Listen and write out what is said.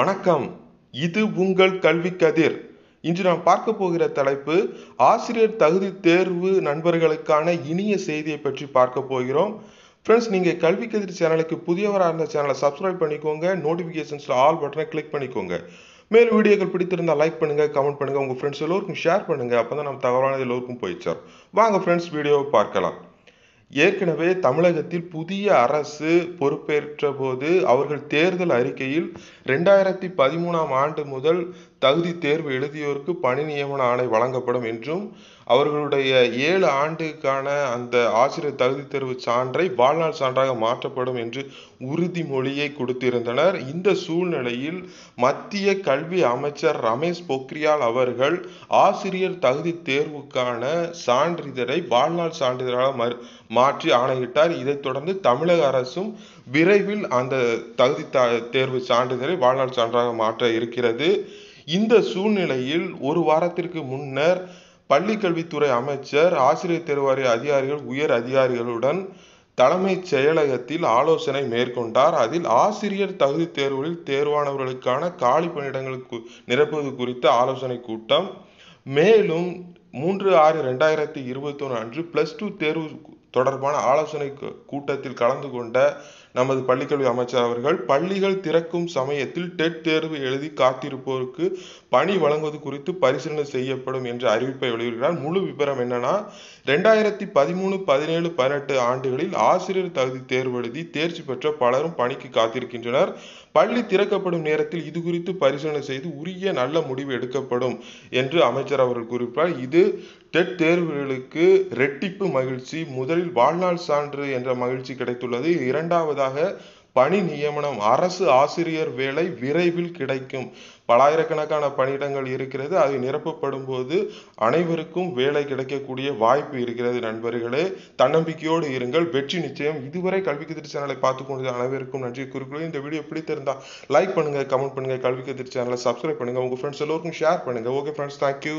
வணக்கம் இது உங்கள் கல்வி கதிர் இன்று நாம் பார்க்க போகிற தலைப்பு ஆசிரியர் தகுதி தேர்வு நண்பர்களுக்கான இனிய செய்தியை பற்றி பார்க்க போகிறோம் ஃப்ரெண்ட்ஸ் நீங்கள் கல்வி கதிர் சேனலுக்கு புதியவராக இருந்த சேனலை சப்ஸ்கிரைப் பண்ணிக்கோங்க நோட்டிஃபிகேஷன்ஸில் ஆல் பட்டனை கிளிக் பண்ணிக்கோங்க மேலும் வீடியோக்கள் பிடித்திருந்தால் லைக் பண்ணுங்கள் கமெண்ட் பண்ணுங்கள் உங்கள் ஃப்ரெண்ட்ஸ் எல்லோருக்கும் ஷேர் பண்ணுங்கள் அப்போ தான் நம்ம தகவலான எல்லோருக்கும் போயிடுச்சார் வாங்க ஃப்ரெண்ட்ஸ் வீடியோவை பார்க்கலாம் ஏற்கனவே தமிழகத்தில் புதிய அரசு பொறுப்பேற்ற போது அவர்கள் தேர்தல் அறிக்கையில் ரெண்டாயிரத்தி பதிமூணாம் ஆண்டு முதல் தகுதி தேர்வு எழுதியோருக்கு பணி நியமன ஆணை வழங்கப்படும் என்றும் அவர்களுடைய ஏழு ஆண்டுக்கான அந்த ஆசிரியர் தகுதி தேர்வு சான்றை வாழ்நாள் சான்றாக மாற்றப்படும் என்று உறுதிமொழியை கொடுத்திருந்தனர் இந்த சூழ்நிலையில் மத்திய கல்வி அமைச்சர் ரமேஷ் பொக்ரியால் அவர்கள் ஆசிரியர் தகுதி தேர்வுக்கான சான்றிதழை வாழ்நாள் சான்றிதழாக மறு மாற்றி ஆணையிட்டார் இதைத் தொடர்ந்து தமிழக அரசும் விரைவில் அந்த தகுதி தேர்வு சான்றிதழை வாழ்நாள் சான்றாக மாற்ற இருக்கிறது இந்த சூழ்நிலையில் ஒரு வாரத்திற்கு முன்னர் பள்ளிக்கல்வித்துறை அமைச்சர் ஆசிரியர் தேர்வாரிய அதிகாரிகள் உயர் அதிகாரிகளுடன் தலைமைச் செயலகத்தில் ஆலோசனை மேற்கொண்டார் அதில் ஆசிரியர் தகுதி தேர்வுகளில் தேர்வானவர்களுக்கான காலி பணியிடங்களுக்கு நிரப்புவது குறித்த ஆலோசனை கூட்டம் மேலும் மூன்று ஆறு ரெண்டாயிரத்தி ஒன்று அன்று பிளஸ் டூ தேர்வு தொடர்பான ஆலோசனை கூட்டத்தில் கலந்து கொண்ட நமது பள்ளிக்கல்வி அமைச்சர் அவர்கள் பள்ளிகள் திறக்கும் சமயத்தில் டெட் தேர்வு எழுதி காத்திருப்போருக்கு பணி வழங்குவது குறித்து பரிசீலனை செய்யப்படும் என்ற அறிவிப்பை வெளியிடுகிறார் முழு விபரம் என்னன்னா ரெண்டாயிரத்தி பதிமூணு பதினேழு பதினெட்டு ஆண்டுகளில் ஆசிரியர் தகுதி தேர்வு எழுதி தேர்ச்சி பெற்ற பலரும் பணிக்கு காத்திருக்கின்றனர் பள்ளி திறக்கப்படும் நேரத்தில் இது குறித்து பரிசீலனை செய்து உரிய நல்ல முடிவு எடுக்கப்படும் என்று அமைச்சர் அவர்கள் குறிப்பிட்டார் இது டெட் தேர்வுகளுக்கு ரெட்டிப்பு மகிழ்ச்சி முதலில் வாழ்நாள் சான்று என்ற மகிழ்ச்சி கிடைத்துள்ளது இரண்டாவதாக பணி நியமனம் அரசு ஆசிரியர் வேலை விரைவில் கிடைக்கும் பலாயிரக்கணக்கான பணியிடங்கள் இருக்கிறது அது நிரப்பப்படும் போது அனைவருக்கும் வேலை கிடைக்கக்கூடிய வாய்ப்பு இருக்கிறது நண்பர்களே தன்னம்பிக்கையோடு இருங்கள் வெற்றி நிச்சயம் இதுவரை கல்வி கதிர் சேனலை பார்த்து கொண்டு அனைவருக்கும் நன்றி குறிப்பிடும் இந்த வீடியோ பிடித்திருந்தா லைக் பண்ணுங்க கமெண்ட் பண்ணுங்க கல்வி கதிர் சேனலை சப்ஸ்கிரைப் பண்ணுங்க உங்க ஃப்ரெண்ட்ஸ் எல்லோருக்கும் ஷேர் பண்ணுங்க ஓகே ஃப்ரெண்ட்ஸ் தேங்க்யூ